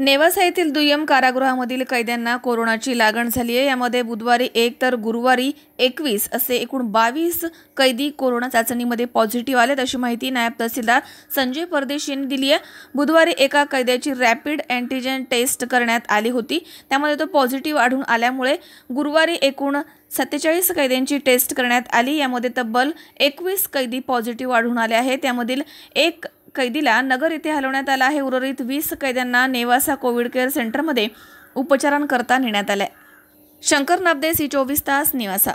नेवासा येथील दुय्यम कारागृहामधील कैद्यांना कोरोनाची लागण झाली आहे यामध्ये बुधवारी एक तर गुरुवारी एकवीस असे एकूण बावीस कैदी कोरोना चाचणीमध्ये पॉझिटिव्ह आलेत अशी माहिती नायब तहसीलदार संजय परदेश यांनी दिली आहे बुधवारी एका कैद्याची रॅपिड अँटीजेन टेस्ट करण्यात आली होती त्यामध्ये तो पॉझिटिव्ह आढळून आल्यामुळे गुरुवारी एकूण सत्तेचाळीस कैद्यांची टेस्ट करण्यात आली यामध्ये तब्बल एकवीस कैदी पॉझिटिव्ह आढळून आले आहेत त्यामधील एक कैदीला नगर येथे हलवण्यात आला आहे उर्वरित वीस कैद्यांना नेवासा कोविड केअर सेंटरमध्ये उपचारांकरता नेण्यात आलं शंकर नाबदे सी चोवीस तास निवासा